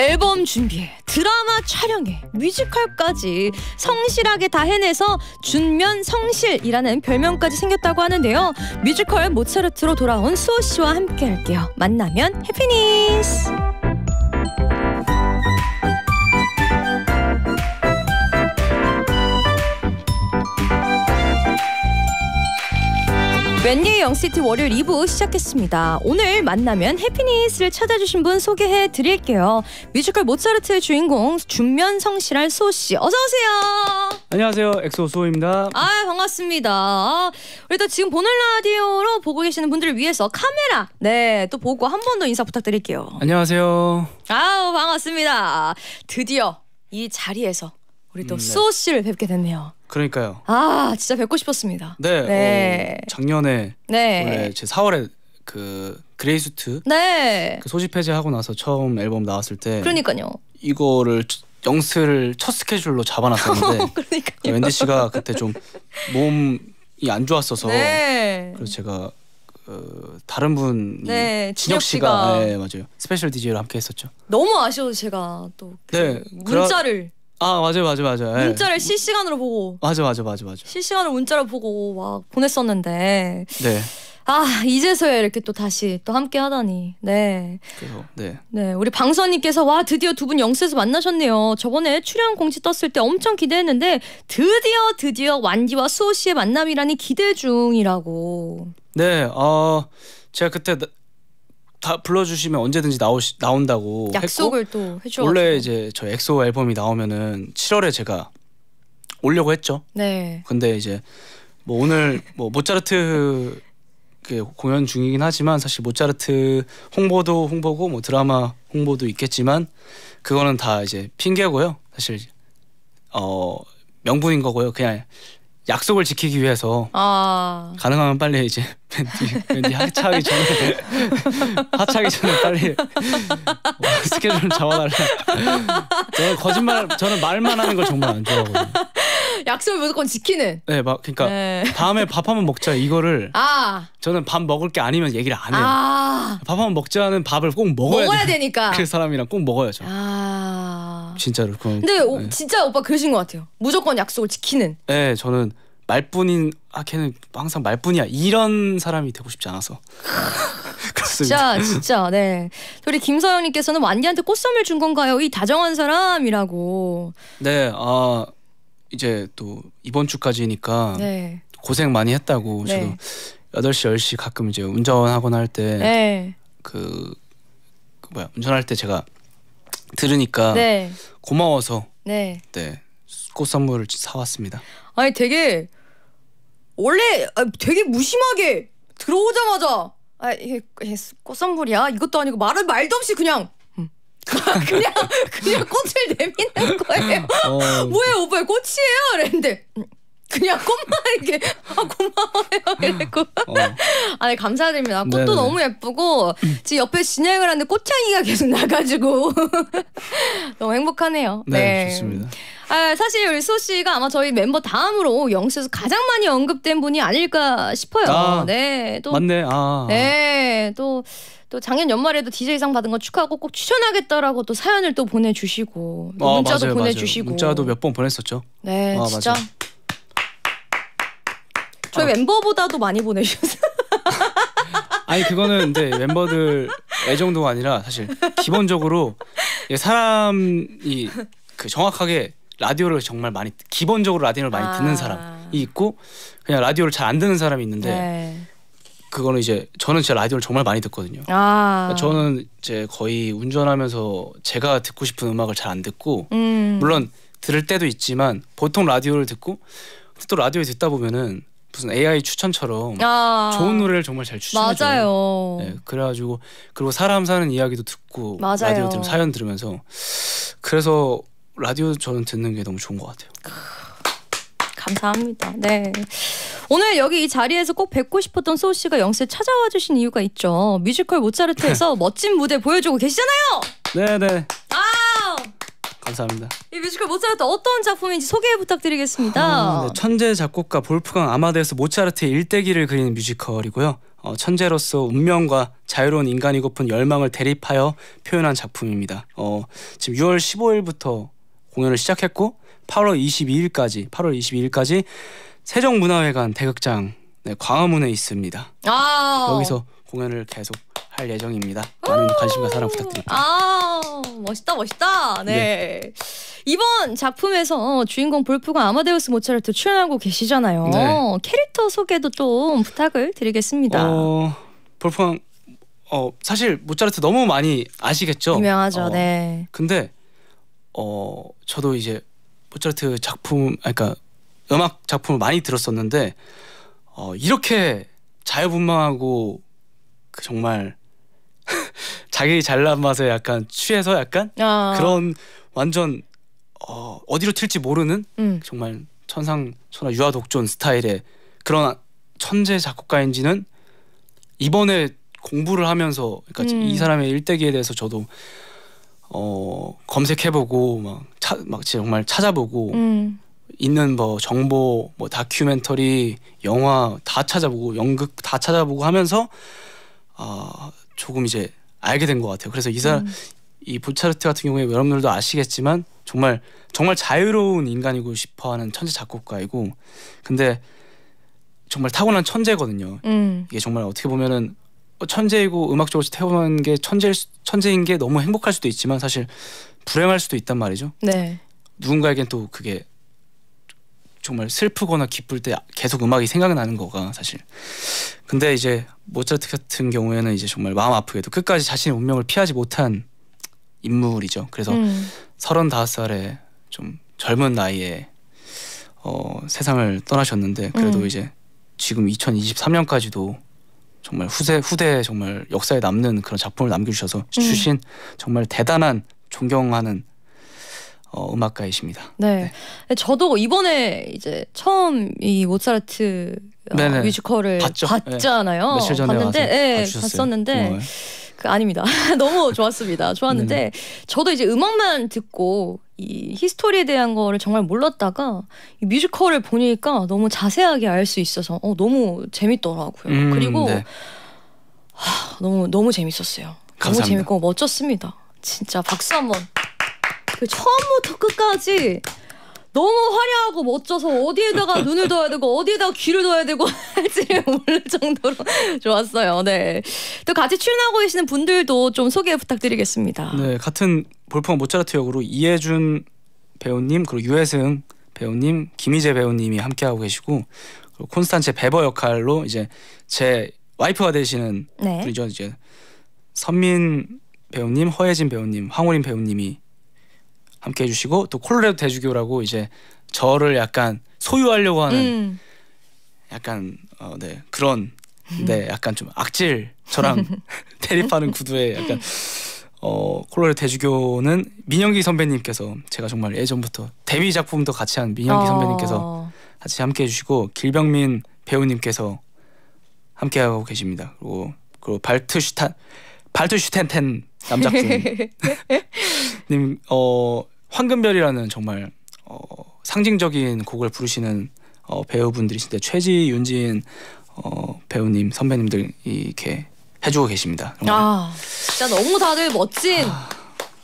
앨범 준비에 드라마 촬영에 뮤지컬까지 성실하게 다 해내서 준면 성실이라는 별명까지 생겼다고 하는데요. 뮤지컬 모차르트로 돌아온 수호 씨와 함께 할게요. 만나면 해피니스. 웬디 영시티 월요일 2부 시작했습니다. 오늘 만나면 해피니스를 찾아주신 분 소개해 드릴게요. 뮤지컬 모차르트의 주인공 준면성실한 소씨 어서오세요. 안녕하세요. 엑소 소입니다. 아 반갑습니다. 아, 우리 또 지금 보는 라디오로 보고 계시는 분들을 위해서 카메라 네또 보고 한 번 더 인사 부탁드릴게요. 안녕하세요. 아우 반갑습니다. 드디어 이 자리에서 우리 또 음, 네. 소씨를 뵙게 됐네요. 그러니까요. 아 진짜 뵙고 싶었습니다. 네. 네. 어, 작년에 네. 제 4월에 그그레이스트 네. 그 소집 해제하고 나서 처음 앨범 나왔을 때 그러니까요. 이거를 영스를 첫 스케줄로 잡아놨었는데 어, 그러니까요. 그 웬디 씨가 그때 좀 몸이 안 좋았어서 네. 그래서 제가 그 다른 분이 네, 진혁 씨가, 씨가. 네, 맞아요 스페셜 디제이로 함께 했었죠. 너무 아쉬워서 제가 또그 네, 문자를 그러... 아 맞아요 맞아요 맞아요 예. 문자를 실시간으로 보고 맞아 맞아 맞아 맞아 실시간으로 문자를 보고 막 보냈었는데 네. 아 이제서야 이렇게 또 다시 또 함께 하다니 네. 그래서 네. 네 우리 방선님께서 와 드디어 두 분 영수에서 만나셨네요. 저번에 출연 공지 떴을 때 엄청 기대했는데 드디어 드디어 완디와 수호 씨의 만남이라니 기대 중이라고. 네. 어 제가 그때 다 불러주시면 언제든지 나오시 나온다고 약속을 했고, 또 해줘. 원래 이제 저 엑소 앨범이 나오면은 7월에 제가 올려고 했죠. 네. 근데 이제 뭐 오늘 뭐 모차르트 그 공연 중이긴 하지만 사실 모차르트 홍보도 홍보고 뭐 드라마 홍보도 있겠지만 그거는 다 이제 핑계고요. 사실 어 명분인 거고요. 그냥 약속을 지키기 위해서 아... 가능하면 빨리 이제 밴디 하차하기 전에 하차하기 전에 빨리 스케줄 좀 잡아달라. 저는 거짓말 저는 말만 하는 걸 정말 안 좋아하거든요. 약속을 무조건 지키는. 네, 막 그러니까 네. 다음에 밥 한번 먹자 이거를. 아. 저는 밥 먹을 게 아니면 얘기를 안 해요. 아. 밥 한번 먹자는 밥을 꼭 먹어야, 먹어야 되니까. 그 사람이랑 꼭 먹어야죠. 아. 진짜로. 그건, 근데 오, 네. 진짜 오빠 그러신 것 같아요. 무조건 약속을 지키는. 네, 저는 말뿐인 아 걔는 항상 말뿐이야 이런 사람이 되고 싶지 않아서. 진짜 진짜 네. 우리 김서영님께서는 완디한테 꽃선물 준 건가요? 이 다정한 사람이라고. 네, 아 이제 또 이번 주까지니까 네. 고생 많이 했다고 네. 저도 8시 10시 가끔 이제 운전하거나 할 때그 네. 그, 그 뭐야 운전할 때 제가 들으니까 네. 고마워서 네. 네. 꽃 선물을 사왔습니다. 아니 되게 원래 아, 되게 무심하게 들어오자마자 아, 이게 꽃 선물이야 이것도 아니고 말은 말도 없이 그냥 음. 그냥 그냥 꽃을 내미는 거예요. 어... 뭐예요 오빠 꽃이에요? 그랬는데 음. 그냥 꽃만 이렇게 아 고마워요 음. 이랬고 어. 아니 네, 감사드립니다 꽃도 네네. 너무 예쁘고 지금 옆에 진행을 하는데 꽃향기가 계속 나가지고 너무 행복하네요 네, 네, 좋습니다 아, 사실 우리 수호 씨가 아마 저희 멤버 다음으로 영수에서 가장 많이 언급된 분이 아닐까 싶어요 아, 네또 맞네 아, 네또 또 작년 연말에도 DJ상 받은 거 축하하고 꼭 추천하겠다라고 또 사연을 또 보내주시고 아, 문자도 맞아요, 보내주시고 맞아요. 문자도 몇 번 보냈었죠. 네, 아, 진짜 맞아요. 저희 아, 그- 멤버보다도 많이 보내주셨어요. 아니 그거는 근데 멤버들 애정도가 아니라 사실 기본적으로 사람이 그 정확하게 라디오를 정말 많이 기본적으로 라디오를 많이 아 듣는 사람이 있고 그냥 라디오를 잘 안 듣는 사람이 있는데 네. 그거는 이제 저는 제 라디오를 정말 많이 듣거든요. 아 그러니까 저는 이제 거의 운전하면서 제가 듣고 싶은 음악을 잘 안 듣고 음. 물론 들을 때도 있지만 보통 라디오를 듣고 또 라디오 에 듣다 보면은 무슨 AI 추천처럼 아 좋은 노래를 정말 잘 추천해줘요. 요 네, 그래가지고 그리고 사람 사는 이야기도 듣고 맞아요. 라디오 들으면 사연 들으면서 그래서 라디오 저는 듣는 게 너무 좋은 것 같아요. 감사합니다. 네. 오늘 여기 이 자리에서 꼭 뵙고 싶었던 소우 씨가 영세 찾아와 주신 이유가 있죠. 뮤지컬 모차르트에서 네. 멋진 무대 보여주고 계시잖아요. 네, 네. 감사합니다. 이 뮤지컬 모차르트 어떤 작품인지 소개 부탁드리겠습니다. 아, 네. 천재 작곡가 볼프강 아마데우스 모차르트의 일대기를 그리는 뮤지컬이고요. 어, 천재로서 운명과 자유로운 인간이고픈 열망을 대립하여 표현한 작품입니다. 어, 지금 6월 15일부터 공연을 시작했고 8월 22일까지 8월 22일까지 세종문화회관 대극장 네, 광화문에 있습니다. 아 여기서 공연을 계속 할 예정입니다. 많은 관심과 사랑 음. 부탁드립니다. 아 멋있다 멋있다. 네. 네. 이번 작품에서 어, 주인공 볼프가 아마데우스 모차르트 출연하고 계시잖아요. 네. 캐릭터 소개도 좀 부탁을 드리겠습니다. 어, 볼프가 어, 사실 모차르트 너무 많이 아시겠죠. 유명하죠. 어, 네. 근데 어, 저도 이제 모차르트 작품 아, 그러니까 음악 작품을 많이 들었었는데 어, 이렇게 자유분방하고 그 정말 자기 잘난 맛에 약간 취해서 약간 아. 그런 완전 어, 어디로 튈지 모르는 음. 정말 천상천하 유아독존 스타일의 그런 천재 작곡가인지는 이번에 공부를 하면서 그러니까 음. 이 사람의 일대기에 대해서 저도 어, 검색해보고 막, 막 정말 찾아보고 음. 있는 뭐 정보 뭐 다큐멘터리 영화 다 찾아보고 연극 다 찾아보고 하면서 어, 조금 이제 알게 된 것 같아요. 그래서 이사 음. 이 보차르트 같은 경우에 여러분들도 아시겠지만 정말 정말 자유로운 인간이고 싶어하는 천재 작곡가이고 근데 정말 타고난 천재거든요. 음. 이게 정말 어떻게 보면은 어, 천재이고 음악적으로 태어난 게 천재 천재인 게 너무 행복할 수도 있지만 사실 불행할 수도 있단 말이죠. 네. 누군가에겐 또 그게 정말 슬프거나 기쁠 때 계속 음악이 생각나는 거가 사실. 근데 이제 모차르트 같은 경우에는 이제 정말 마음 아프게도 끝까지 자신의 운명을 피하지 못한 인물이죠. 그래서 음. 서른다섯 살에좀 젊은 나이에 어, 세상을 떠나셨는데 그래도 음. 이제 지금 2023년까지도 정말 후세 후대 정말 역사에 남는 그런 작품을 남겨주셔서 음. 주신 정말 대단한 존경하는 어, 음악가이십니다. 네. 네. 네. 저도 이번에 이제 처음 이 모차르트 어, 뮤지컬을 봤죠. 봤잖아요. 네. 봤는데, 예, 봤었는데. 고마워요. 그, 아닙니다. 너무 좋았습니다. 좋았는데 네 저도 이제 음악만 듣고 이 히스토리에 대한 거를 정말 몰랐다가 이 뮤지컬을 보니까 너무 자세하게 알 수 있어서 어, 너무 재밌더라고요. 음, 그리고 네. 하, 너무 너무 재밌었어요. 감사합니다. 너무 재밌고 멋졌습니다. 진짜 박수 한번. 그 처음부터 끝까지 너무 화려하고 멋져서 어디에다가 눈을 둬야 되고 어디에다가 귀를 둬야 되고 할지 모를 정도로 좋았어요. 네. 또 같이 출연하고 계시는 분들도 좀 소개 부탁드리겠습니다. 네, 같은 볼펑 모차르트 역으로 이해준 배우님 그리고 유해승 배우님, 김희재 배우님이 함께 하고 계시고 그리고 콘스탄체 베버 역할로 이제 제 와이프가 되시는 네. 분이죠. 이제 선민 배우님, 허혜진 배우님, 황우림 배우님이 함께 해주시고 또 콜로레도 대주교라고 이제 저를 약간 소유하려고 하는 음. 약간 어, 네 그런 네 약간 좀 악질 저랑 대립하는 구두에 약간 어 콜로레 대주교는 민영기 선배님께서 제가 정말 예전부터 데뷔 작품도 같이 한 민영기 어. 선배님께서 같이 함께 해주시고 길병민 배우님께서 함께 하고 계십니다. 그리고 그 발트슈탄 발트슈텐텐 남작진님 어, 황금별이라는 정말 어, 상징적인 곡을 부르시는 어, 배우분들이신데 최지 윤진 어, 배우님 선배님들 이렇게 해주고 계십니다. 정말. 아 진짜 너무 다들 멋진 아,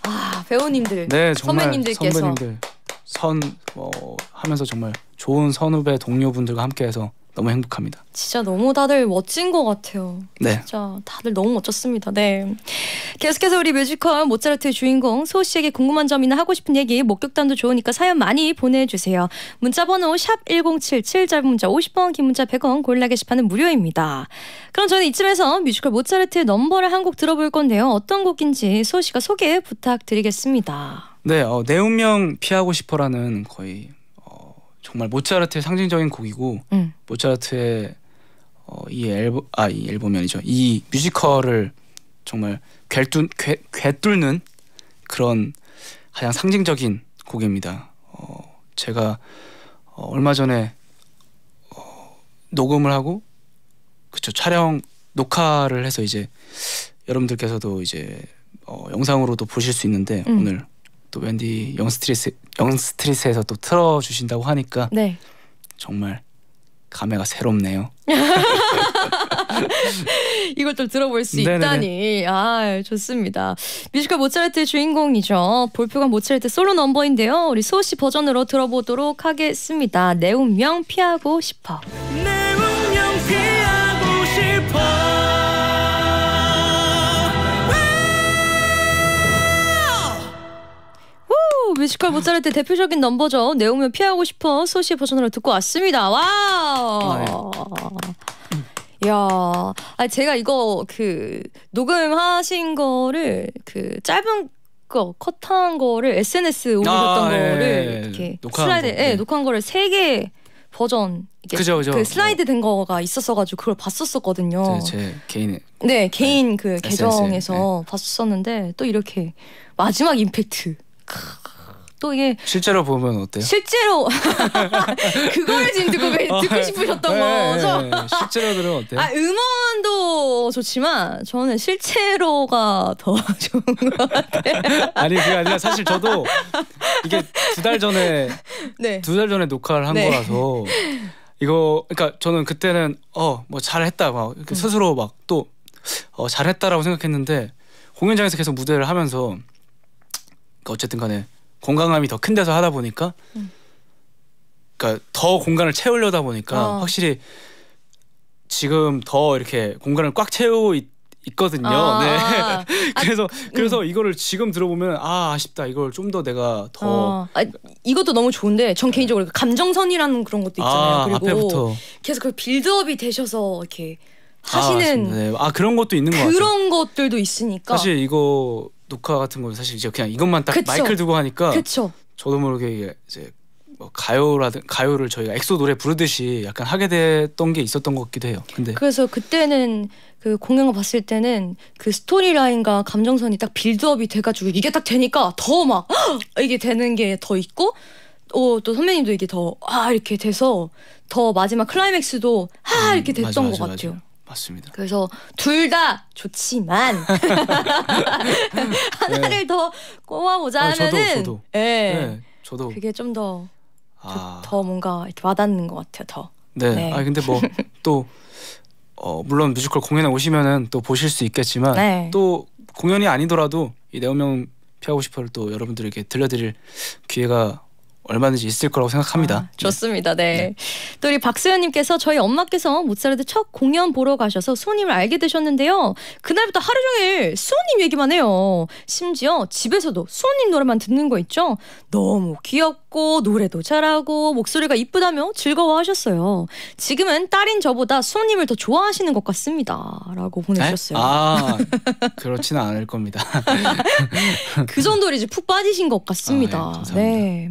아 배우님들, 네 선배님들께서 선배님들 선 어, 하면서 정말 좋은 선후배 동료분들과 함께해서 너무 행복합니다. 진짜 너무 다들 멋진 것 같아요. 네. 진짜 다들 너무 멋졌습니다. 네. 계속해서 우리 뮤지컬 모차르트의 주인공 소호 씨에게 궁금한 점이나 하고 싶은 얘기, 목격담도 좋으니까 사연 많이 보내주세요. 문자번호 샵 #1077 짧은 문자 50원, 긴 문자 100원, 골라 게시판은 무료입니다. 그럼 저는 이쯤에서 뮤지컬 모차르트의 넘버를 한 곡 들어볼 건데요. 어떤 곡인지 소호 씨가 소개 부탁드리겠습니다. 네, 어, 내 운명 피하고 싶어라는 거의 정말 모차르트의 상징적인 곡이고 음. 모차르트의 어, 이 앨범 아이 앨범이 아니죠 이 뮤지컬을 정말 괴뚫 괴, 뚫는 그런 가장 상징적인 곡입니다. 어, 제가 어, 얼마 전에 어, 녹음을 하고 그쵸 촬영 녹화를 해서 이제 여러분들께서도 이제 어, 영상으로도 보실 수 있는데 음. 오늘 또 웬디 영스트리트 영스트리트에서 또 틀어 주신다고 하니까 네. 정말 감회가 새롭네요. 이걸 또 들어볼 수 네네네. 있다니 아 좋습니다. 뮤지컬 모차르트 주인공이죠. 볼프가 모차르트 솔로 넘버인데요. 우리 소호 씨 버전으로 들어보도록 하겠습니다. 내 운명 피하고 싶어. 뮤지컬 모차르트 대표적인 넘버죠. 내 오면 피하고 싶어 소시의 버전으로 듣고 왔습니다. 와우. 아, 예. 야, 아 제가 이거 그 녹음하신 거를 그 짧은 거 컷한 거를 SNS 올렸던 아, 예, 거를 예, 이렇게 녹화한 슬라이드, 거, 예, 예, 녹화한 거를 세 개 버전 이게 그죠, 그죠. 그 슬라이드 된 거가 있었어가지고 그걸 봤었었거든요. 제, 제 개인 네 개인 네. 그 SNS, 계정에서 네. 봤었는데 또 이렇게 마지막 임팩트. 크. 또 이게 실제로 보면 어때요? 실제로 그거를 지금 듣고 어. 듣고 싶으셨던 네, 거죠? 네, 네. 실제로 들으면 어때요? 아 음원도 좋지만 저는 실제로가 더 좋은 것 같아요. 아니 그게 아니라 사실 저도 이게 두 달 전에 네. 두달 전에 녹화를 한 네. 거라서 이거 그러니까 저는 그때는 어 뭐 잘했다 막 음. 스스로 막 또 어, 잘했다라고 생각했는데 공연장에서 계속 무대를 하면서 그러니까 어쨌든 간에 공간감이 더 큰 데서 하다 보니까 음. 그러니까 더 공간을 채우려다 보니까 어. 확실히 지금 더 이렇게 공간을 꽉 채우고 있, 거든요 아. 네. 그래서 아. 아, 그래서 음. 이거를 지금 들어보면 아 아쉽다 이걸 좀 더 내가 더 어. 아, 이것도 너무 좋은데 전 개인적으로 그 감정선이라는 그런 것도 아, 있잖아요. 그리고 앞에부터. 계속 그 빌드업이 되셔서 이렇게 하시는 아, 네. 아, 그런 것도 있는 거 같아요. 그런 것들도 있으니까 사실 이거 녹화 같은 건 사실 이제 그냥 이것만 딱 그쵸. 마이크를 두고 하니까 그쵸. 저도 모르게 이제 뭐 가요라든 가요를 저희가 엑소 노래 부르듯이 약간 하게 됐던 게 있었던 것 같기도 해요. 근데 그래서 그때는 그 공연을 봤을 때는 그 스토리 라인과 감정선이 딱 빌드업이 돼가지고 이게 딱 되니까 더 막 이게 되는 게 더 있고 어, 또 선배님도 이게 더 아 이렇게 돼서 더 마지막 클라이맥스도 아 이렇게 됐던 음, 맞아, 것 맞아, 같아요. 맞아. 맞습니다. 그래서 둘 다 좋지만 하나를 네. 더 꼽아보자 아, 하면은 저도, 저 예. 네. 네, 저도 그게 좀 더더 아... 뭔가 이렇게 와닿는 것 같아요. 더. 네. 네. 아 근데 뭐 또 어, 물론 뮤지컬 공연에 오시면은 또 보실 수 있겠지만 네. 또 공연이 아니더라도 이 네오명 피하고 싶어를 또 여러분들에게 들려드릴 기회가 얼마든지 있을 거라고 생각합니다. 아, 네. 좋습니다. 네. 네. 또 우리 박수현님께서 저희 엄마께서 모차르트 첫 공연 보러 가셔서 수호님을 알게 되셨는데요. 그날부터 하루 종일 수호님 얘기만 해요. 심지어 집에서도 수호님 노래만 듣는 거 있죠. 너무 귀엽고 귀고 노래도 잘하고 목소리가 이쁘다며 즐거워하셨어요. 지금은 딸인 저보다 수호님을 더 좋아하시는 것 같습니다.라고 보내주셨어요. 에? 아 그렇지는 않을 겁니다. 그 정도로 이제 푹 빠지신 것 같습니다. 아, 네, 네,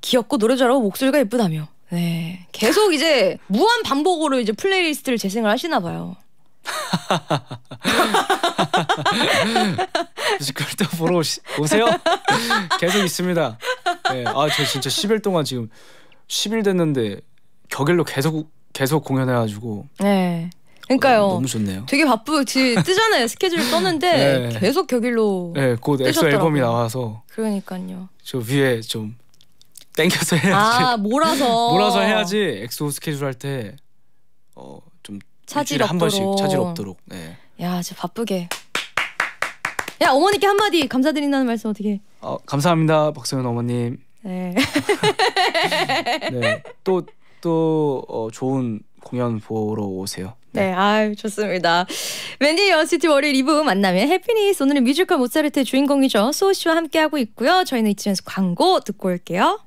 귀엽고 노래 잘하고 목소리가 이쁘다며 네, 계속 이제 무한 반복으로 이제 플레이리스트를 재생을 하시나 봐요. 뮤지컬 또 보러 오시, 오세요. 계속 있습니다. 네, 아저 진짜 10일 동안 지금 10일 됐는데 격일로 계속 계속 공연해가지고. 네. 그러니까요. 어, 너무 좋네요. 되게 바쁘지 뜨잖아요. 스케줄 떴는데 네. 계속 격일로. 네, 곧 엑소 앨범이 나와서. 그러니까요. 저 위에 좀 땡겨서 해야지. 아 몰아서. 몰아서 해야지 엑소 스케줄 할 때 어 좀 차질 없도록. 한 번씩 차질 없도록. 네. 야, 진짜 바쁘게 야 어머니께 한마디 감사드린다는 말씀 어떻게? 어, 감사합니다 박소연 어머님. 네. 네. 또 또, 어, 좋은 공연 보러 오세요. 네, 아유 좋습니다. 맨디 여시티 월요일 2부 만나면 해피니스 오늘은 뮤지컬 모차르트의 주인공이죠. 소호 씨와 함께하고 있고요. 저희는 이쯤에서 광고 듣고 올게요.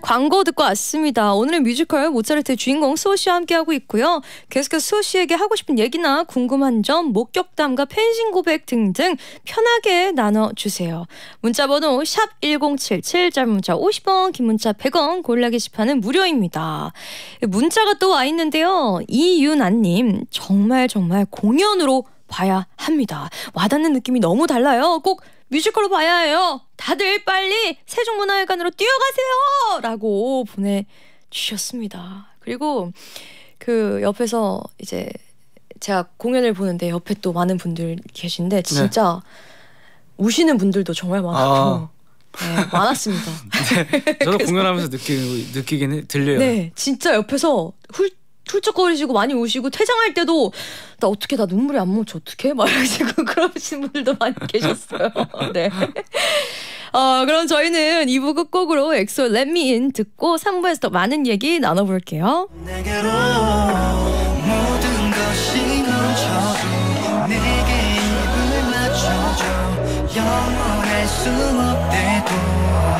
광고 듣고 왔습니다. 오늘의 뮤지컬 모차르트의 주인공 수호 씨와 함께하고 있고요. 계속해서 수호 씨에게 하고 싶은 얘기나 궁금한 점, 목격담과 펜싱 고백 등등 편하게 나눠주세요. 문자번호 샵 1077, 짧은 문자 50원, 긴 문자 100원, 골라 게시판은 무료입니다. 문자가 또 와 있는데요. 이윤아님, 정말 정말 공연으로 봐야 합니다. 와닿는 느낌이 너무 달라요. 꼭 뮤지컬로 봐야 해요. 다들 빨리 세종문화회관으로 뛰어가세요! 라고 보내주셨습니다. 그리고 그 옆에서 이제 제가 공연을 보는데 옆에 또 많은 분들 계신데 네. 진짜 네. 우시는 분들도 정말 많았고 아. 네, 많았습니다. 네, 저도 공연하면서 느끼, 느끼긴 해, 들려요. 네, 진짜 옆에서 훌 툴쩍거리시고 많이 우시고 퇴장할 때도 나 어떻게 나 눈물이 안 멈춰 어떻게 말하시고 그러신 분들도 많이 계셨어요. 네. 어, 그럼 저희는 2부 끝곡으로 엑소 Let Me In 듣고 3부에서 더 많은 얘기 나눠볼게요. 영원할 수 없대도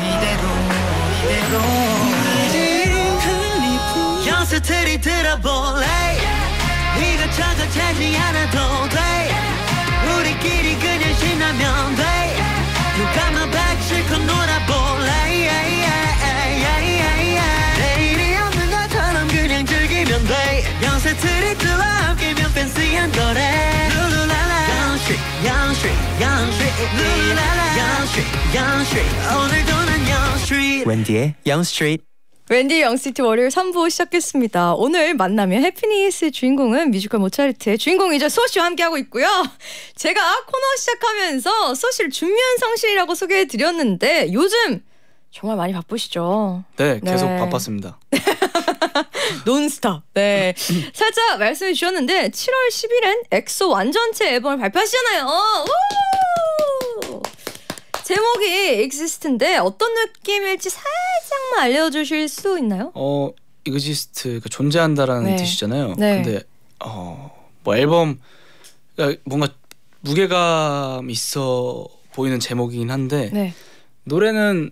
이대 같아 틀이 들어볼래 네가 찾아 채지 않아도 돼 우리끼리 그냥 신나면 돼 누가 만 back 실컷 놀아볼래 내일이 없는 것처럼 그냥 즐기면 돼 영세 틀이 들어 끼면 팬시한 거래 룰루랄라 양식 양식 양식 룰루랄라 양식 양식 오늘도 난 양식 웬디의 양스트리트 웬디 영시티 월요일 3부 시작했습니다. 오늘 만나면 해피니스의 주인공은 뮤지컬 모차르트의 주인공이죠. 소시와 함께하고 있고요. 제가 코너 시작하면서 소시를 준비한 성실이라고 소개해드렸는데 요즘 정말 많이 바쁘시죠? 네, 네. 계속 네. 바빴습니다. 논스톱. 네. 살짝 말씀해 주셨는데 7월 10일엔 엑소 완전체 앨범을 발표하시잖아요. 오! 제목이 엑시스트인데 어떤 느낌일지 살짝만 알려주실 수 있나요? 어이그스트그 그러니까 존재한다라는 네. 뜻이잖아요. 네. 근데 어뭐 앨범 그러니까 뭔가 무게감 있어 보이는 제목이긴 한데 네. 노래는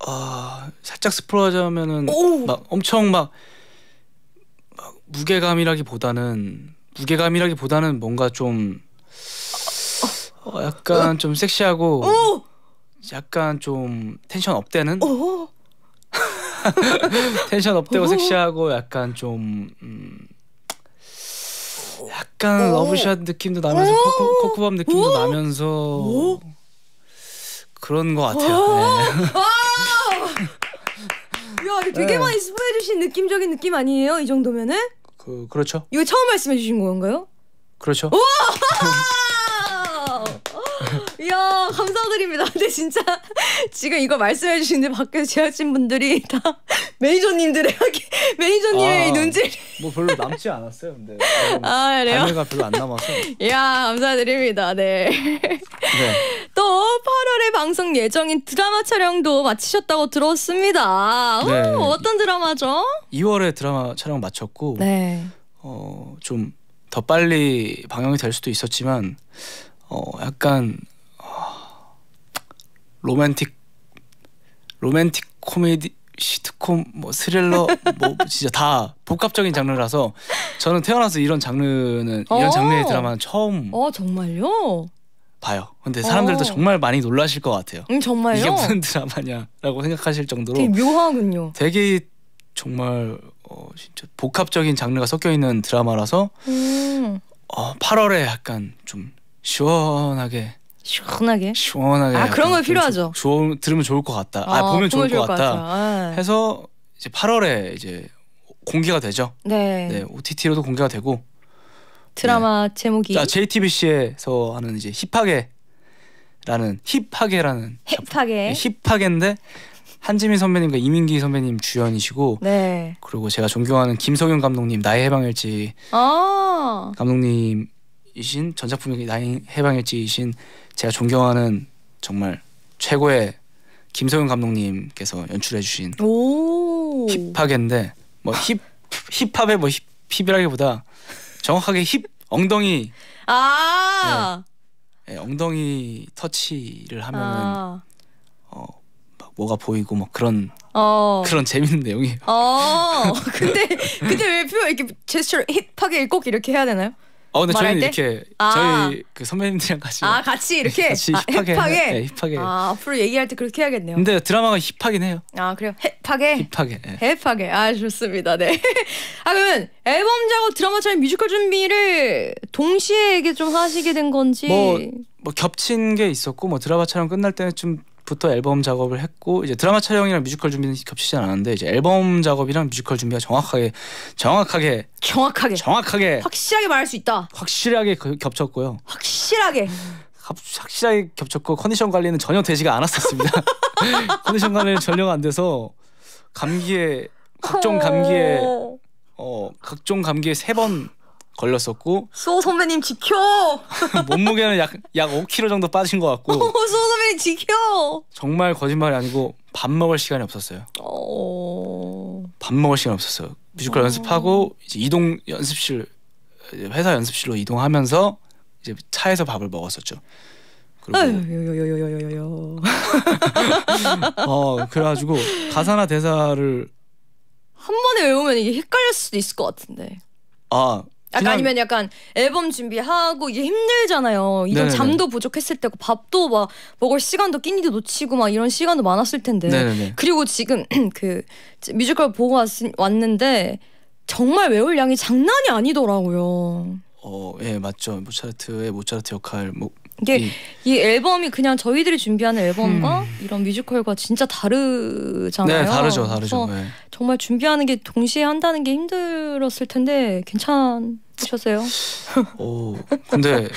아 어, 살짝 스포하자면은 막 엄청 막, 막 무게감이라기보다는 무게감이라기보다는 뭔가 좀 어, 약간 어? 좀 섹시하고 오! 약간 좀 텐션 업되는 텐션 업되고 섹시하고 약간 좀 음, 약간 러브샷 느낌도 나면서 코코, 코코밤 느낌도 나면서 그런 것 같아요. 네. 야, 되게 네. 많이 스포해 주신 느낌적인 느낌 아니에요? 이 정도면은? 그 그렇죠. 이거 처음 말씀해 주신 건가요? 그렇죠. 이야 감사드립니다. 근데 진짜 지금 이거 말씀해 주시는데 밖에서 제작진 분들이 다 매니저님들의 매니저님의 아, 눈질. 뭐 별로 남지 않았어요. 근데 아, 아 그래요? 가 별로 안 남아서. 이야 감사드립니다. 네. 네. 또 8월에 방송 예정인 드라마 촬영도 마치셨다고 들었습니다. 네. 오, 어떤 드라마죠? 2월에 드라마 촬영 마쳤고. 네. 어좀 더 빨리 방영이 될 수도 있었지만 어 약간 로맨틱 로맨틱 코미디 시트콤 뭐 스릴러 뭐 진짜 다 복합적인 장르라서 저는 태어나서 이런 장르는 이런 어. 장르의 드라마는 처음 어 정말요? 봐요. 근데 사람들도 어. 정말 많이 놀라실 것 같아요. 음, 정말요? 이게 무슨 드라마냐라고 생각하실 정도로 되게 묘하군요. 되게 정말 어, 진짜 복합적인 장르가 섞여 있는 드라마라서 음. 어, 8월에 약간 좀 시원하게 시원하게. 시원하게. 아 그런 거 필요하죠. 좋 들으면 좋을 것 같다. 아, 아 어, 보면, 보면 좋을 것, 것 같다. 같다. 아. 해서 이제 8월에 이제 공개가 되죠. 네. 네 OTT로도 공개가 되고 드라마 네. 제목이 자, JTBC에서 하는 이제 힙하게라는 힙하게라는 힙하게 네, 힙하게인데 한지민 선배님과 이민기 선배님 주연이시고 네. 그리고 제가 존경하는 김성윤 감독님 나의 해방일지 아 감독님이신 전작품이 나의 해방일지이신 제가 존경하는 정말 최고의 김성윤 감독님께서 연출해 주신 힙하게인데 뭐 힙 힙합의 뭐 힙, 힙이라기보다 정확하게 힙 엉덩이 아 네. 네, 엉덩이 터치를 하면은 아 어, 뭐가 보이고 뭐 그런 어. 그런 재밌는 내용이에요. 어. 근데 근데 왜표 이렇게 제스처 힙하게 꼭 이렇게 해야 되나요? 어 근데 저희는 이렇게 아. 저희 그 선배님들이랑 같이 아 같이 이렇게 같이 아, 힙하게 힙하게? 네, 힙하게 아 앞으로 얘기할 때 그렇게 해야겠네요. 근데 드라마가 힙하긴 해요. 아 그래요? 힙하게 힙하게 네. 힙하게 아 좋습니다. 네. 아 그러면 앨범 작업 드라마 촬영 뮤지컬 준비를 동시에 이게 좀 하시게 된 건지 뭐, 뭐 겹친 게 있었고 뭐 드라마 촬영 끝날 때는 좀 부터 앨범 작업을 했고 이제 드라마 촬영이랑 뮤지컬 준비는 겹치지 않았는데 이제 앨범 작업이랑 뮤지컬 준비가 정확하게 정확하게 정확하게 정확하게 확실하게 말할 수 있다. 확실하게 그 겹쳤고요. 확실하게 확실하게 겹쳤고 컨디션 관리는 전혀 되지가 않았었습니다. 컨디션 관리는 전혀 안 돼서 감기에 각종 감기에 어, 어 각종 감기에 세번 걸렸었고 수호 선배님 지켜 몸무게는 약, 약 5kg 정도 빠진 것 같고 수호 선배님 지켜 정말 거짓말이 아니고 밥 먹을 시간이 없었어요 어... 밥 먹을 시간이 없었어요 뮤지컬 어... 연습하고 이제 이동 연습실 회사 연습실로 이동하면서 이제 차에서 밥을 먹었었죠 그리고 어 그래가지고 가사나 대사를 한 번에 외우면 이게 헷갈릴 수도 있을 것 같은데 아 약간 아니면 약간 앨범 준비하고 이게 힘들잖아요. 이런 네네네. 네, 네. 잠도 부족했을 때고 밥도 막 먹을 시간도 끼니도 놓치고 막 이런 시간도 많았을 텐데. 네네네. 네, 그리고 지금 그 뮤지컬 보고 왔, 왔는데 정말 외울 양이 장난이 아니더라고요. 어, 예, 맞죠. 모차르트의 모차르트 역할 뭐 이게 예. 이, 앨범이 그냥 저희들이 준비하는 앨범과 음. 이런 뮤지컬과 진짜 다르잖아요. 네, 다르죠, 다르죠. 네. 정말 준비하는 게 동시에 한다는 게 힘들었을 텐데 괜찮으셨어요? 오, 근데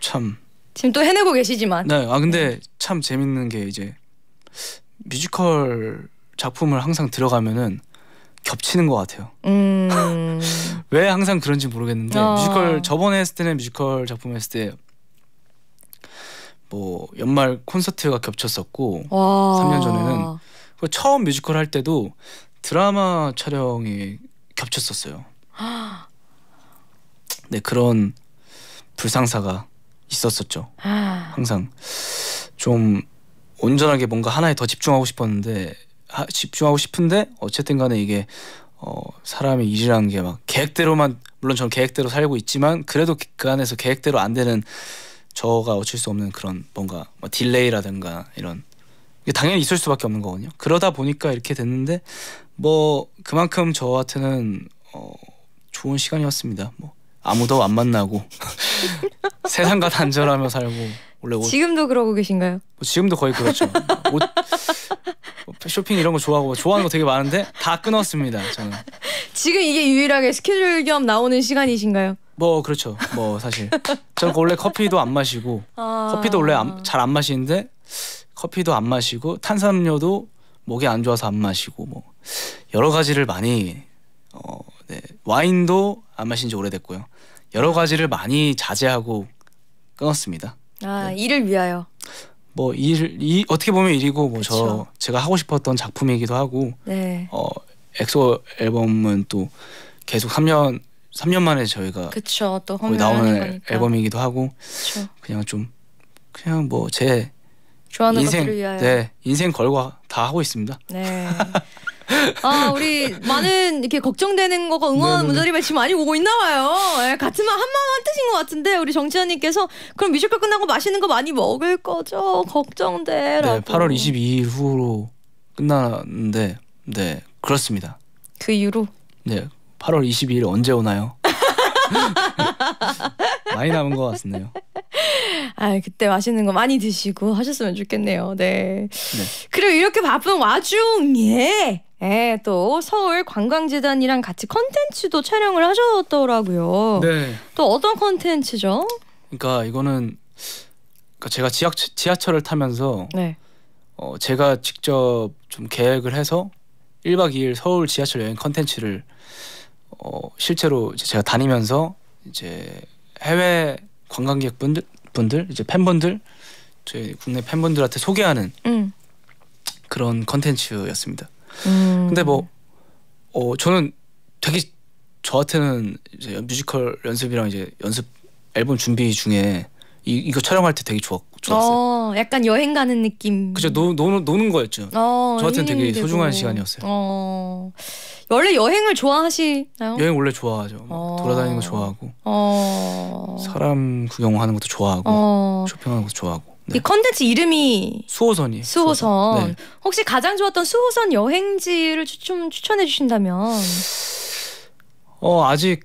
참 지금 또 해내고 계시지만. 네, 아 근데 네. 참 재밌는 게 이제 뮤지컬 작품을 항상 들어가면은 겹치는 것 같아요. 음... 왜 항상 그런지 모르겠는데 어... 뮤지컬 저번에 했을 때는 뮤지컬 작품 했을 때뭐 연말 콘서트가 겹쳤었고 와. 3년 전에는 처음 뮤지컬 할 때도 드라마 촬영이 겹쳤었어요. 네 그런 불상사가 있었었죠. 항상 좀 온전하게 뭔가 하나에 더 집중하고 싶었는데 하, 집중하고 싶은데 어쨌든 간에 이게 어, 사람의 일이라는 게 막 계획대로만 물론 저는 계획대로 살고 있지만 그래도 그 안에서 계획대로 안 되는 저가 어쩔 수 없는 그런 뭔가 뭐 딜레이라든가 이런 당연히 있을 수밖에 없는 거거든요. 그러다 보니까 이렇게 됐는데 뭐 그만큼 저한테는 어 좋은 시간이었습니다. 뭐 아무도 안 만나고 세상과 단절하며 살고 원래 옷, 지금도 그러고 계신가요? 뭐 지금도 거의 그렇죠. 옷 뭐 쇼핑 이런 거 좋아하고 좋아하는 거 되게 많은데 다 끊었습니다. 저는 지금 이게 유일하게 스케줄 겸 나오는 시간이신가요? 뭐 그렇죠. 뭐 사실 저는 원래 커피도 안 마시고 아 커피도 원래 잘 안 마시는데 커피도 안 마시고 탄산음료도 목이 안 좋아서 안 마시고 뭐 여러 가지를 많이 어, 네. 와인도 안 마신 지 오래됐고요. 여러 가지를 많이 자제하고 끊었습니다. 아 네. 일을 위하여. 뭐 일, 이 어떻게 보면 일이고 뭐 저 제가 하고 싶었던 작품이기도 하고. 네. 어 엑소 앨범은 또 계속 3년 3년 만에 저희가 그쵸, 또 나오는 거니까. 앨범이기도 하고 그쵸. 그냥 좀 그냥 뭐 제 좋아하는 인생 네 인생 걸과다 하고 있습니다. 네. 아 우리 많은 이렇게 걱정되는 거가 응원 네, 네, 네. 문자들이 지금 많이 오고 있나 봐요. 네, 같은 말한 마음 한 뜻인 것 같은데 우리 정치현님께서 그럼 뮤지컬 끝나고 맛있는 거 많이 먹을 거죠? 걱정돼 네, 8월 22일 후로 끝나는데 네 그렇습니다. 그 이후로 네 8월 22일 언제 오나요? 많이 남은 것 같네요. 아 그때 맛있는 거 많이 드시고 하셨으면 좋겠네요. 네. 네. 그리고 이렇게 바쁜 와중에 예, 또 서울 관광재단이랑 같이 컨텐츠도 촬영을 하셨더라고요. 네. 또 어떤 컨텐츠죠? 그러니까 이거는 그러니까 제가 지하, 지하철을 타면서 네. 어, 제가 직접 좀 계획을 해서 1박 2일 서울 지하철 여행 컨텐츠를 어, 실제로 제가 다니면서 이제 해외 관광객분들 분들 이제 팬분들 저희 국내 팬분들한테 소개하는 음. 그런 컨텐츠였습니다. 음. 근데 뭐 어, 저는 되게 저한테는 이제 뮤지컬 연습이랑 이제 연습 앨범 준비 중에 이, 이거 촬영할 때 되게 좋았, 좋았어요. 어, 약간 여행 가는 느낌. 그죠 노, 노, 노는 거였죠. 어, 저한테는 되게 되고 소중한 시간이었어요. 어, 원래 여행을 좋아하시나요? 여행 원래 좋아하죠. 어. 돌아다니는 거 좋아하고 어, 사람 구경하는 것도 좋아하고 어. 쇼핑하는 것도 좋아하고 네. 이 컨텐츠 이름이 수호선이에요. 수호선. 네. 혹시 가장 좋았던 수호선 여행지를 추- 좀 추천해 주신다면 어 아직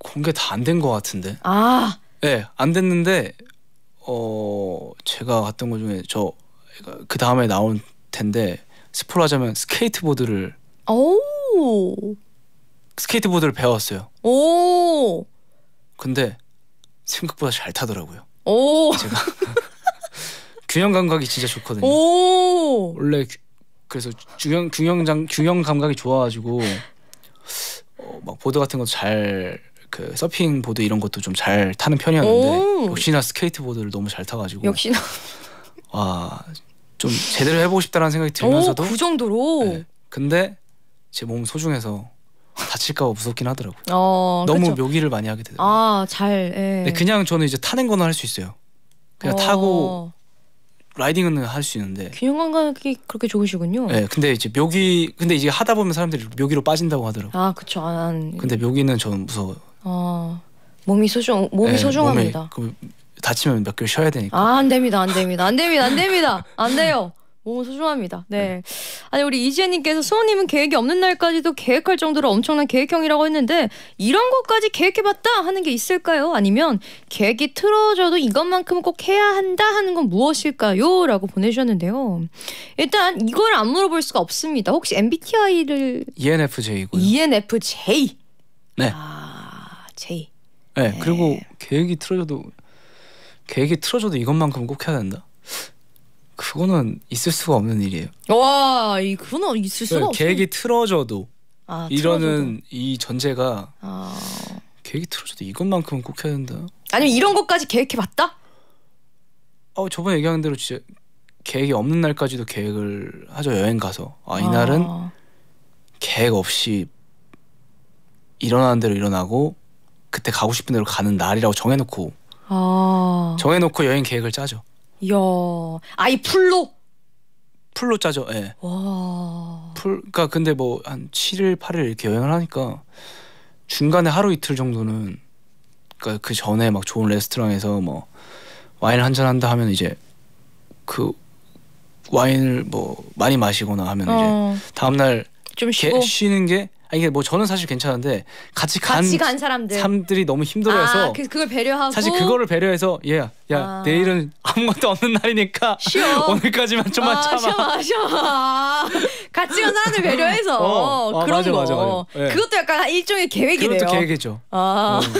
공개 다 안 된 것 같은데 아 네, 안 됐는데 어 제가 갔던 것 중에 저 그 다음에 나온 텐데 스포를 하자면 스케이트보드를 오 스케이트보드를 배웠어요. 오 근데 생각보다 잘 타더라고요. 오 제가 균형 감각이 진짜 좋거든요. 오 원래 그래서 균형 균형장 균형 감각이 좋아가지고 어, 막 보드 같은 거잘 그 서핑 보드 이런 것도 좀 잘 타는 편이었는데 역시나 스케이트보드를 너무 잘 타가지고 역시나 와좀 아, 제대로 해보고 싶다라는 생각이 들면서도 오, 그 정도로 네. 근데 제 몸 소중해서 다칠까봐 무섭긴 하더라고요. 어, 너무 그렇 묘기를 많이 하게 되더라고요. 아, 잘. 예. 그냥 저는 이제 타는 거는 할 수 있어요. 그냥 어. 타고 라이딩은 할 수 있는데 균형 감각이 그렇게 좋으시군요. 네, 근데 이제 묘기 근데 이제 하다 보면 사람들이 묘기로 빠진다고 하더라고요. 아, 그렇죠. 근데 묘기는 저는 무서워요. 어, 몸이 소중 몸이 네, 소중합니다. 몸에, 그, 다치면 몇 개월 쉬어야 되니까. 아, 안 됩니다. 안 됩니다. 안 됩니다. 안 됩니다. 안 돼요. 몸은 소중합니다. 네. 네. 아니 우리 이지혜님께서 수호님은 계획이 없는 날까지도 계획할 정도로 엄청난 계획형이라고 했는데 이런 것까지 계획해봤다 하는 게 있을까요? 아니면 계획이 틀어져도 이것만큼 꼭 해야 한다 하는 건 무엇일까요? 라고 보내주셨는데요. 일단 이걸 안 물어볼 수가 없습니다. 혹시 MBTI를 ENFJ이고요. ENFJ. 네. 아. 제이. 네, 네. 그리고 계획이 틀어져도 계획이 틀어져도 이것만큼 꼭 해야 된다. 그거는 있을 수가 없는 일이에요. 와, 이 그거는 있을 수가 예, 없어. 계획이 틀어져도 아, 이러는 틀어져도. 이 전제가 아... 계획이 틀어져도 이것만큼은 꼭 해야 된다. 아니면 이런 것까지 계획해봤다? 어저번 얘기한 대로 진짜 계획이 없는 날까지도 계획을 하죠 여행 가서 아 이날은 아... 계획 없이 일어나는 대로 일어나고 그때 가고 싶은 대로 가는 날이라고 정해놓고 아. 정해놓고 여행 계획을 짜죠. 야 아이 풀로? 풀로 짜죠. 예. 네. 와. 풀, 그니까 근데 뭐 한 7일, 8일 이렇게 여행을 하니까 중간에 하루 이틀 정도는 그러니까 그 전에 막 좋은 레스토랑에서 뭐 와인 한잔 한다 하면 이제 그 와인을 뭐 많이 마시거나 하면 어. 이제 다음 날좀 쉬는 게 아, 이게 뭐 저는 사실 괜찮은데 같이 간, 같이 간 사람들. 사람들이 너무 힘들어해서 아, 그, 그걸 배려하고 사실 그거를 배려해서 얘야 예, 야 아. 내일은 아무것도 없는 날이니까 쉬어. 오늘까지만 좀만 아, 참아. 쉬어, 쉬어. 같이 간 사람들 배려해서 어, 어, 그런 맞아, 거. 맞아, 맞아. 예. 그것도 약간 일종의 계획이네요. 그것도 계획이죠. 아. 음.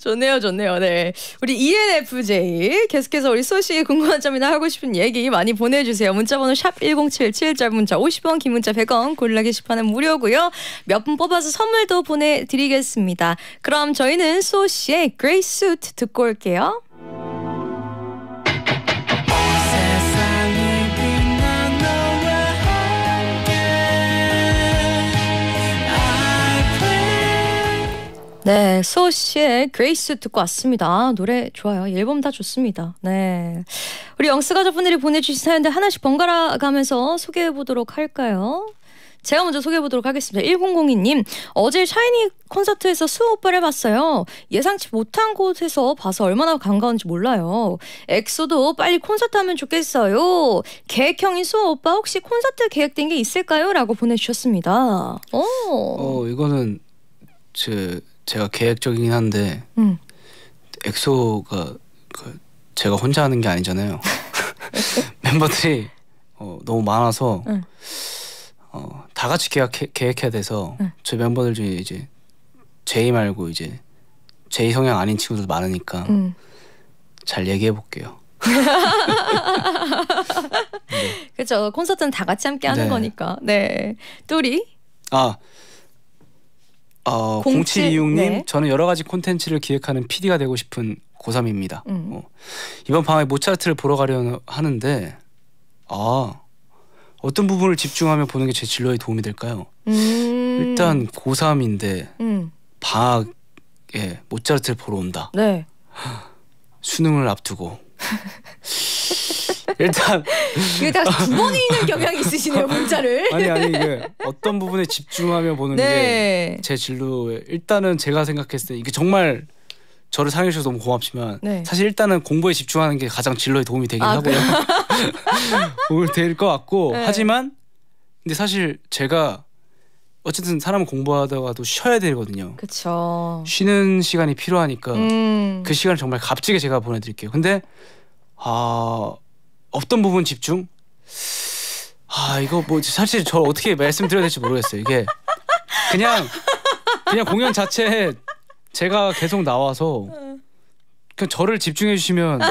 좋네요, 좋네요. 네. 우리 ENFJ 계속해서 우리 소씨 궁금한 점이나 하고 싶은 얘기 많이 보내주세요. 문자번호 샵 #1077 짧은 문자 50원, 긴 문자 100원, 골라 게시판은 무료고요. 몇 분 뽑아서 선물도 보내드리겠습니다. 그럼 저희는 소씨의 Grey Suit 듣고 올게요. 네, 수호 씨의 그레이스 듣고 왔습니다. 노래 좋아요. 앨범 다 좋습니다. 네. 우리 영스 가족분들이 보내주신 사연들 하나씩 번갈아 가면서 소개해 보도록 할까요? 제가 먼저 소개해 보도록 하겠습니다. 1002님, 어제 샤이니 콘서트에서 수호 오빠를 봤어요. 예상치 못한 곳에서 봐서 얼마나 반가운지 몰라요. 엑소도 빨리 콘서트 하면 좋겠어요. 계획형인 수호 오빠 혹시 콘서트 계획된 게 있을까요? 라고 보내주셨습니다. 오. 어, 이거는 제 제가 계획적이긴 한데 음. 엑소가 그 제가 혼자 하는 게 아니잖아요. 멤버들이 어, 너무 많아서 응. 어, 다 같이 계약해, 계획해야 돼서 응. 저희 멤버들 중에 이제 제이 말고 이제 제이 성향 아닌 친구들 도 많으니까 응. 잘 얘기해 볼게요. 네. 그렇죠 콘서트는 다 같이 함께 하는 네. 거니까. 네, 뚜리. 아 어, 0726님, 네. 저는 여러 가지 콘텐츠를 기획하는 PD가 되고 싶은 고3입니다. 음. 어, 이번 방에 학 모차르트를 보러 가려 하는데, 아, 어떤 부분을 집중하며 보는 게 제 진로에 도움이 될까요? 음. 일단 고3인데, 음. 방학에 모차르트를 보러 온다. 네. 수능을 앞두고. 일단 일단 두번있는 경향이 있으시네요 문자를. 아니 아니 이게 어떤 부분에 집중하며 보는 네. 게제 진로에 일단은 제가 생각했을 때 이게 정말 저를 사랑해 주셔서 너무 고맙지만 네. 사실 일단은 공부에 집중하는 게 가장 진로에 도움이 되긴 아, 네. 하고요. 오늘 될것 같고 네. 하지만 근데 사실 제가 어쨌든 사람은 공부하다가도 쉬어야 되거든요. 그렇 쉬는 시간이 필요하니까 음. 그 시간을 정말 값지게 제가 보내드릴게요. 근데 아 없던 부분 집중. 아 이거 뭐 사실 저 어떻게 말씀드려야 될지 모르겠어요. 이게 그냥 그냥 공연 자체에 제가 계속 나와서 그냥 저를 집중해 주시면 아.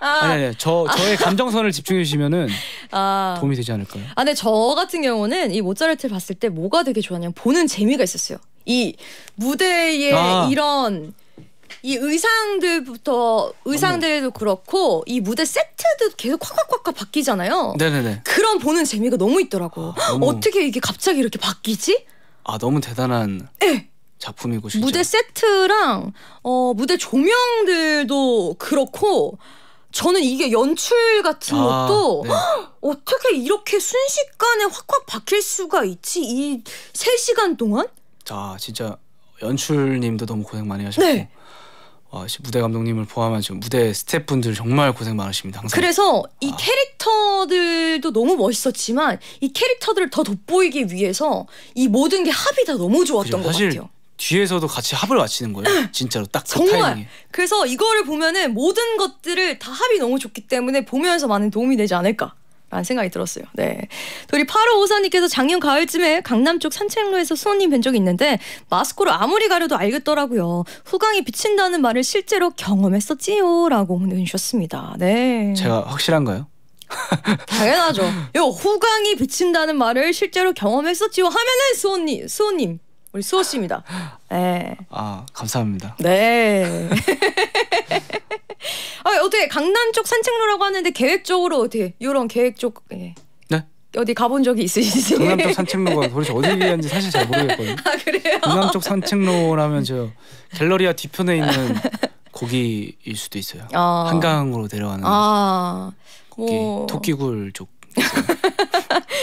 아. 아니 아니 저 저의 감정선을 집중해 주시면은 아. 도움이 되지 않을까요? 아 근데 저 같은 경우는 이모짜르트를 봤을 때 뭐가 되게 좋았냐면 보는 재미가 있었어요. 이무대에 아. 이런 이 의상들부터 의상들도 어. 그렇고 이 무대 세트도 계속 콱콱콱콱 바뀌잖아요. 네네네. 그런 보는 재미가 너무 있더라고. 아, 너무... 어떻게 이게 갑자기 이렇게 바뀌지? 아 너무 대단한. 네. 작품이고 실제. 무대 세트랑 어 무대 조명들도 그렇고 저는 이게 연출 같은 아, 것도 네. 헉, 어떻게 이렇게 순식간에 확확 바뀔 수가 있지 이 세시간 동안? 자 진짜 연출님도 너무 고생 많이 하셨고 네. 와, 어, 무대 감독님을 포함한 지금 무대 스태프분들 정말 고생 많으십니다. 항상. 그래서 이 아. 캐릭터들도 너무 멋있었지만 이 캐릭터들을 더 돋보이기 위해서 이 모든 게 합이 다 너무 좋았던 그죠, 사실 같아요. 뒤에서도 같이 합을 맞히는 거예요. 음! 진짜로 딱 그 정말. 타이밍에. 그래서 이거를 보면은 모든 것들을 다 합이 너무 좋기 때문에 보면서 많은 도움이 되지 않을까. 라는 생각이 들었어요. 네. 우리 8호 오사님께서 작년 가을쯤에 강남 쪽 산책로에서 수호님 뵌 적이 있는데 마스크로 아무리 가려도 알겠더라고요. 후광이 비친다는 말을 실제로 경험했었지요. 라고 보내주셨습니다. 네. 제가 확실한가요? 당연하죠. 요 후광이 비친다는 말을 실제로 경험했었지요. 하면은 수호님, 수호님. 우리 수호 씨입니다. 네. 아, 감사합니다. 네. 아, 어떻게 강남 쪽 산책로라고 하는데 계획적으로 어떻게 이런 계획 쪽 예. 네? 어디 가본 적이 있으신지? 강남 쪽 산책로가 도대체 어디 에있는지 사실 잘 모르겠거든요. 아 그래요? 강남 쪽 산책로라면 저 갤러리아 뒤편에 있는 거기일 수도 있어요. 아. 한강으로 데려가는 아. 거기 뭐... 토끼굴 쪽.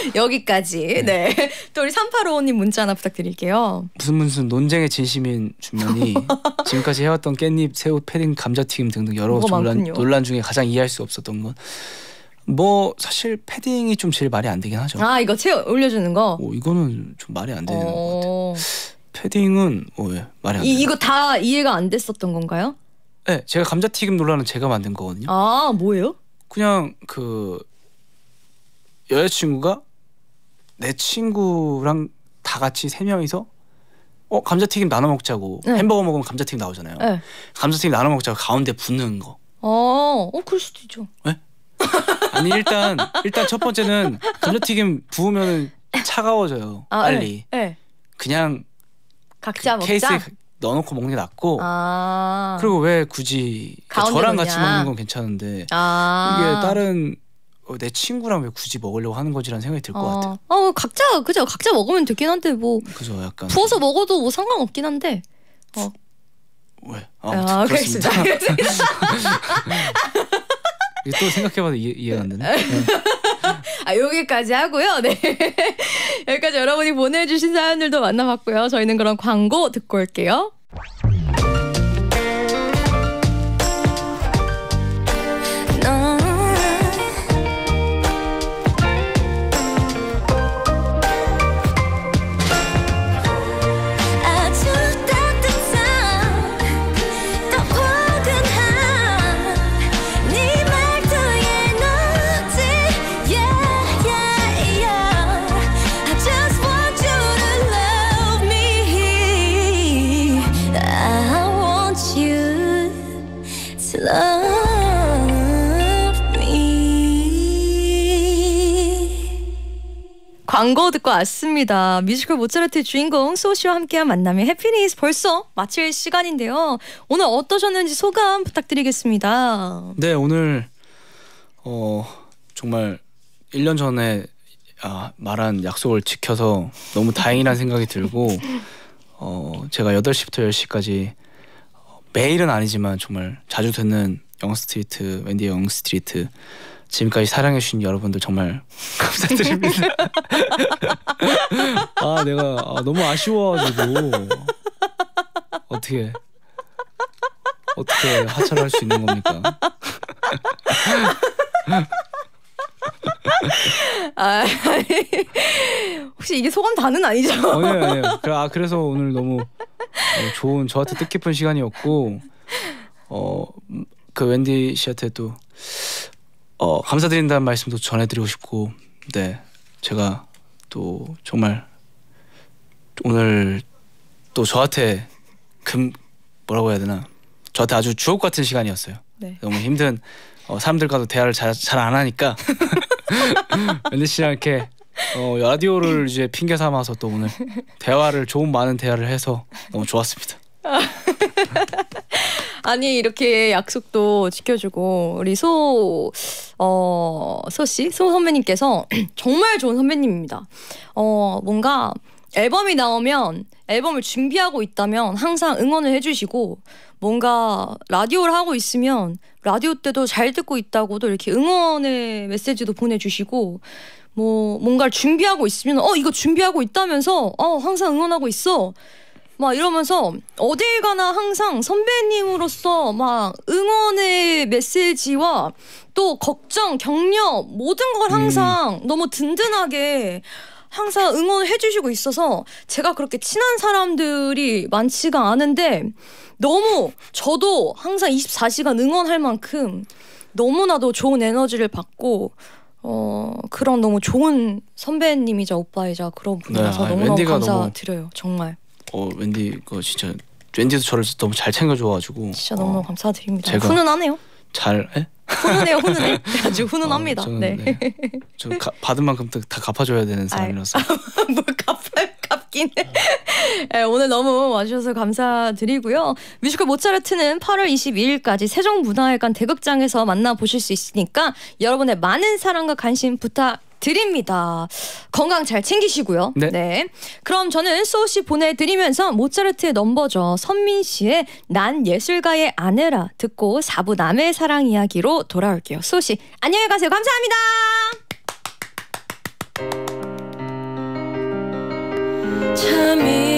여기까지. 네. 네. 또 우리 3855님 문자 하나 부탁드릴게요. 무슨 무슨 논쟁의 진심인 주면이 지금까지 해왔던 깻잎, 새우, 패딩, 감자튀김 등등 여러 논란, 논란 중에 가장 이해할 수 없었던 건 뭐 사실 패딩이 좀 제일 말이 안 되긴 하죠. 아 이거 채워 올려주는 거. 오, 이거는 좀 말이 안 되는 어... 것같아 패딩은 오, 예, 말이 안 돼. 이거 다 이해가 안 됐었던 건가요? 네, 제가 감자튀김 논란은 제가 만든 거거든요. 아 뭐예요? 그냥 그 여자친구가 내 친구랑 다 같이 세 명이서 어 감자튀김 나눠 먹자고 네. 햄버거 먹으면 감자튀김 나오잖아요. 네. 감자튀김 나눠 먹자고 가운데 붙는 거. 어, 어 그럴 수도 있죠. 네? 아니 일단 일단 첫 번째는 감자튀김 부으면 차가워져요. 아, 네. 빨리. 네. 그냥 각자 그 먹자. 케이스에 넣어놓고 먹는 게 낫고. 아 그리고 왜 굳이 그러니까 저랑 같이 먹는 건 괜찮은데 아 이게 다른 어, 내 친구랑 왜 굳이 먹으려고 하는 거지라는 생각이 들것 아. 같아요. 아, 어, 각자 그죠 각자 먹으면 되긴 한데 뭐 그죠 약간 부어서 먹어도 뭐 상관없긴 한데. 어. 왜? 아, 아 그렇습니다. 또 생각해봐도 이해, 가안 되네. 네. 아 여기까지 하고요. 네 여기까지 여러분이 보내주신 사연들도 만나봤고요. 저희는 그럼 광고 듣고 올게요. 광고 듣고 왔습니다. 뮤지컬 모차르트의 주인공 소시와 함께한 만남의 해피니스 벌써 마칠 시간인데요. 오늘 어떠셨는지 소감 부탁드리겠습니다. 네, 오늘 어 정말 1년 전에 아, 말한 약속을 지켜서 너무 다행이라는 생각이 들고 어 제가 8시부터 10시까지 어, 매일은 아니지만 정말 자주 듣는 영스트리트, 웬디의 영스트리트 지금까지 사랑해주신 여러분들 정말 감사드립니다. 아 내가 아, 너무 아쉬워가지고 어떻게 어떻게 하차할 수 있는 겁니까? 아, 혹시 이게 소감 다는 아니죠? 어, 예, 예. 아 그래서 오늘 너무 어, 좋은 저한테 뜻깊은 시간이었고 어그 음, w e 씨한테도 어, 감사드린다는 말씀도 전해드리고 싶고 네 제가 또 정말 오늘 또 저한테 금 뭐라고 해야 되나 저한테 아주 주옥 같은 시간이었어요. 네. 너무 힘든 어, 사람들과도 대화를 잘 잘 안 하니까 씨랑 이렇게 어, 라디오를 이제 핑계 삼아서 또 오늘 대화를 좋은 많은 대화를 해서 너무 좋았습니다. 아니 이렇게 약속도 지켜주고 우리 소어 소씨 소 선배님께서 정말 좋은 선배님입니다. 어 뭔가 앨범이 나오면 앨범을 준비하고 있다면 항상 응원을 해주시고 뭔가 라디오를 하고 있으면 라디오 때도 잘 듣고 있다고도 이렇게 응원의 메시지도 보내주시고 뭐 뭔가를 준비하고 있으면 어 이거 준비하고 있다면서 어 항상 응원하고 있어 막 이러면서 어딜 가나 항상 선배님으로서 막 응원의 메시지와 또 걱정, 격려 모든 걸 항상 음. 너무 든든하게 항상 응원을 해주시고 있어서 제가 그렇게 친한 사람들이 많지가 않은데 너무 저도 항상 24시간 응원할 만큼 너무나도 좋은 에너지를 받고 어 그런 너무 좋은 선배님이자 오빠이자 그런 분이라서 네, 아, 너무너무 감사드려요 너무... 정말 어 웬디 그 진짜 웬디도 저를 너무 잘 챙겨줘가지고 진짜 너무 어, 감사드립니다. 제가 훈훈하네요. 잘 에? 훈훈해요, 훈훈해. 아주 어, 훈훈합니다. 어, 저는, 네. 네. 저 가, 받은 만큼 다 갚아줘야 되는 사람이라서. 아, 뭘갚아 갚긴 해. 네, 오늘 너무 와주셔서 감사드리고요. 뮤지컬 모차르트는 8월 22일까지 세종문화회관 대극장에서 만나보실 수 있으니까 여러분의 많은 사랑과 관심 부탁 드립니다. 건강 잘 챙기시고요. 네. 네. 그럼 저는 소우 씨 보내드리면서 모차르트의 넘버죠. 선민 씨의 난 예술가의 아내라 듣고 4부 남의 사랑 이야기로 돌아올게요. 소우 씨 안녕히 가세요. 감사합니다. 참이